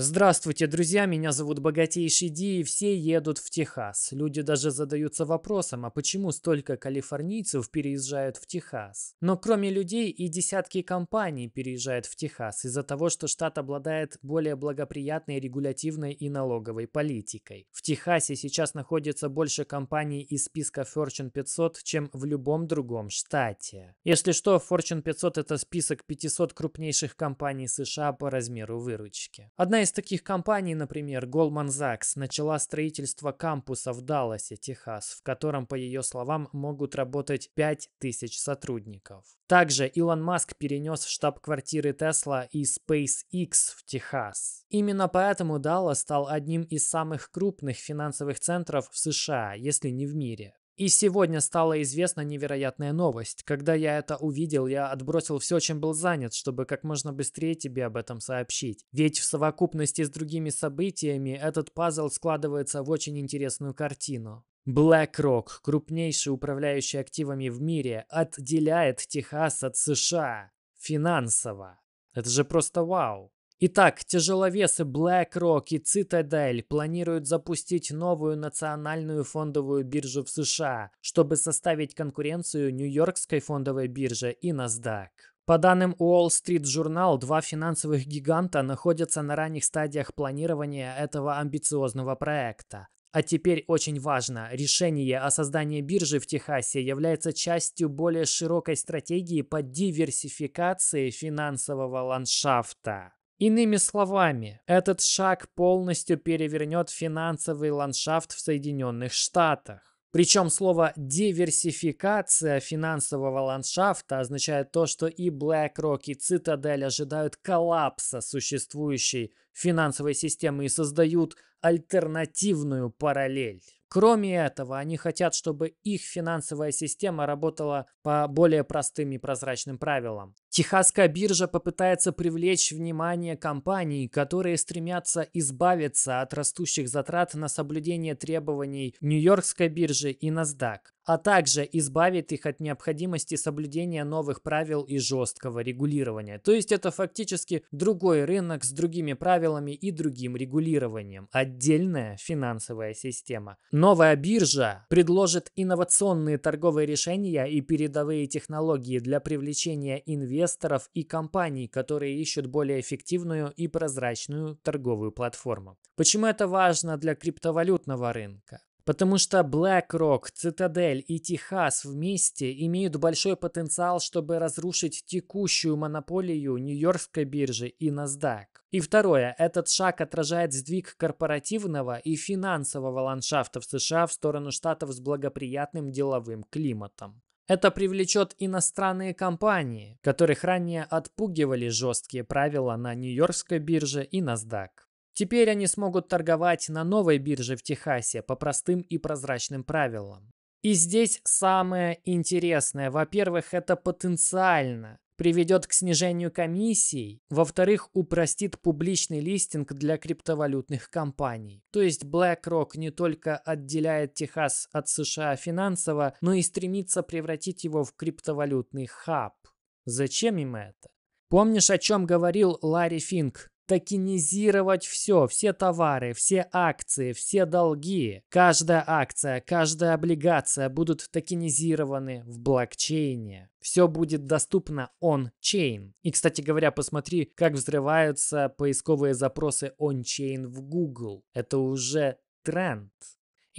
Здравствуйте, друзья, меня зовут Богатейший Ди, и все едут в Техас. Люди даже задаются вопросом, а почему столько калифорнийцев переезжают в Техас? Но кроме людей и десятки компаний переезжают в Техас из-за того, что штат обладает более благоприятной регулятивной и налоговой политикой. В Техасе сейчас находится больше компаний из списка Fortune 500, чем в любом другом штате. Если что, Fortune 500 это список 500 крупнейших компаний США по размеру выручки. Одна из из таких компаний, например, Goldman Sachs, начала строительство кампуса в Далласе, Техас, в котором, по ее словам, могут работать 5000 сотрудников. Также Илон Маск перенес штаб-квартиры Tesla и SpaceX в Техас. Именно поэтому Даллас стал одним из самых крупных финансовых центров в США, если не в мире. И сегодня стала известна невероятная новость. Когда я это увидел, я отбросил все, чем был занят, чтобы как можно быстрее тебе об этом сообщить. Ведь в совокупности с другими событиями этот пазл складывается в очень интересную картину. BlackRock, крупнейший управляющий активами в мире, отделяет Техас от США финансово. Это же просто вау. Итак, тяжеловесы BlackRock и Citadel планируют запустить новую национальную фондовую биржу в США, чтобы составить конкуренцию Нью-Йоркской фондовой бирже и NASDAQ. По данным Wall Street Journal, два финансовых гиганта находятся на ранних стадиях планирования этого амбициозного проекта. А теперь очень важно, решение о создании биржи в Техасе является частью более широкой стратегии по диверсификации финансового ландшафта. Иными словами, этот шаг полностью перевернет финансовый ландшафт в Соединенных Штатах. Причем слово «диверсификация» финансового ландшафта означает то, что и BlackRock, и Citadel ожидают коллапса существующей финансовой системы и создают альтернативную параллель. Кроме этого, они хотят, чтобы их финансовая система работала по более простым и прозрачным правилам. Техасская биржа попытается привлечь внимание компаний, которые стремятся избавиться от растущих затрат на соблюдение требований Нью-Йоркской биржи и NASDAQ, а также избавит их от необходимости соблюдения новых правил и жесткого регулирования. То есть это фактически другой рынок с другими правилами и другим регулированием, отдельная финансовая система. Новая биржа предложит инновационные торговые решения и передовые технологии для привлечения инвесторов инвесторов и компаний, которые ищут более эффективную и прозрачную торговую платформу. Почему это важно для криптовалютного рынка? Потому что BlackRock, Citadel и Техас вместе имеют большой потенциал, чтобы разрушить текущую монополию Нью-Йоркской биржи и NASDAQ. И второе, этот шаг отражает сдвиг корпоративного и финансового ландшафта в США в сторону штатов с благоприятным деловым климатом. Это привлечет иностранные компании, которых ранее отпугивали жесткие правила на Нью-Йоркской бирже и NASDAQ. Теперь они смогут торговать на новой бирже в Техасе по простым и прозрачным правилам. И здесь самое интересное. Во-первых, это потенциально приведет к снижению комиссий, во-вторых, упростит публичный листинг для криптовалютных компаний. То есть BlackRock не только отделяет Техас от США финансово, но и стремится превратить его в криптовалютный хаб. Зачем им это? Помнишь, о чем говорил Ларри Финк? токенизировать все, все товары, все акции, все долги. Каждая акция, каждая облигация будут токенизированы в блокчейне. Все будет доступно on-chain. И, кстати говоря, посмотри, как взрываются поисковые запросы on-chain в Google. Это уже тренд.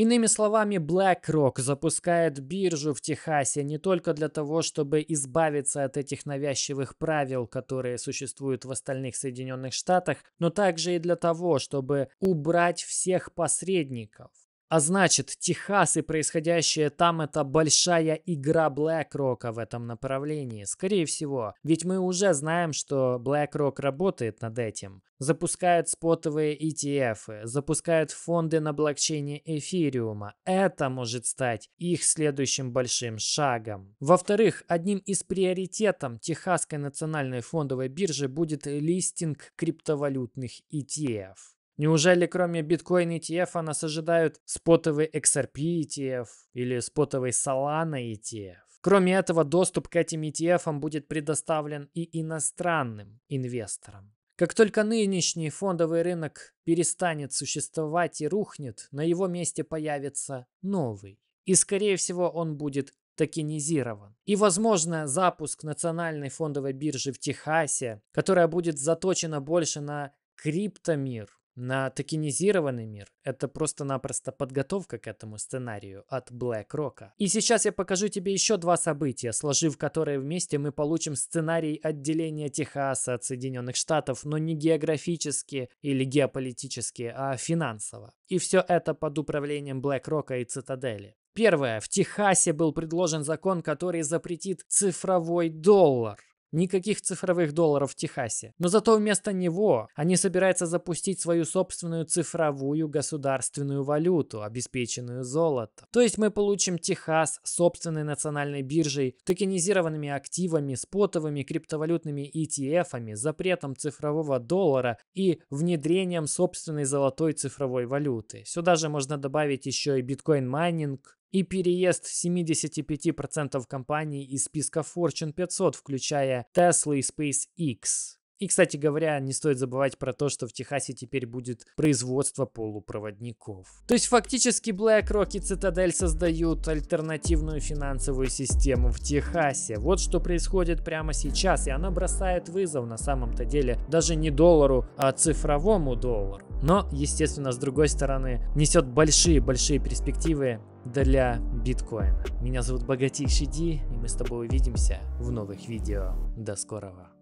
Иными словами, BlackRock запускает биржу в Техасе не только для того, чтобы избавиться от этих навязчивых правил, которые существуют в остальных Соединенных Штатах, но также и для того, чтобы убрать всех посредников. А значит, Техас и происходящее там – это большая игра BlackRock в этом направлении, скорее всего. Ведь мы уже знаем, что BlackRock работает над этим. Запускают спотовые ETF, запускают фонды на блокчейне эфириума. Это может стать их следующим большим шагом. Во-вторых, одним из приоритетов Техасской национальной фондовой биржи будет листинг криптовалютных ETF. Неужели кроме биткоин ETF нас ожидают спотовый XRP ETF или спотовый Solana ETF? Кроме этого, доступ к этим ETF будет предоставлен и иностранным инвесторам. Как только нынешний фондовый рынок перестанет существовать и рухнет, на его месте появится новый. И, скорее всего, он будет токенизирован. И, возможно, запуск национальной фондовой биржи в Техасе, которая будет заточена больше на криптомир, на токенизированный мир. Это просто-напросто подготовка к этому сценарию от BlackRock. И сейчас я покажу тебе еще два события, сложив которые вместе мы получим сценарий отделения Техаса от Соединенных Штатов, но не географически или геополитически, а финансово. И все это под управлением BlackRock и Цитадели. Первое. В Техасе был предложен закон, который запретит цифровой доллар. Никаких цифровых долларов в Техасе. Но зато вместо него они собираются запустить свою собственную цифровую государственную валюту, обеспеченную золотом. То есть мы получим Техас с собственной национальной биржей, токенизированными активами, спотовыми криптовалютными ETF, запретом цифрового доллара и внедрением собственной золотой цифровой валюты. Сюда же можно добавить еще и биткоин-майнинг, и переезд 75% компаний из списка Fortune 500, включая Tesla и SpaceX. И, кстати говоря, не стоит забывать про то, что в Техасе теперь будет производство полупроводников. То есть фактически BlackRock и Citadel создают альтернативную финансовую систему в Техасе. Вот что происходит прямо сейчас, и она бросает вызов на самом-то деле даже не доллару, а цифровому доллару. Но, естественно, с другой стороны, несет большие-большие перспективы для биткоина. Меня зовут Богатейший Ди, и мы с тобой увидимся в новых видео. До скорого!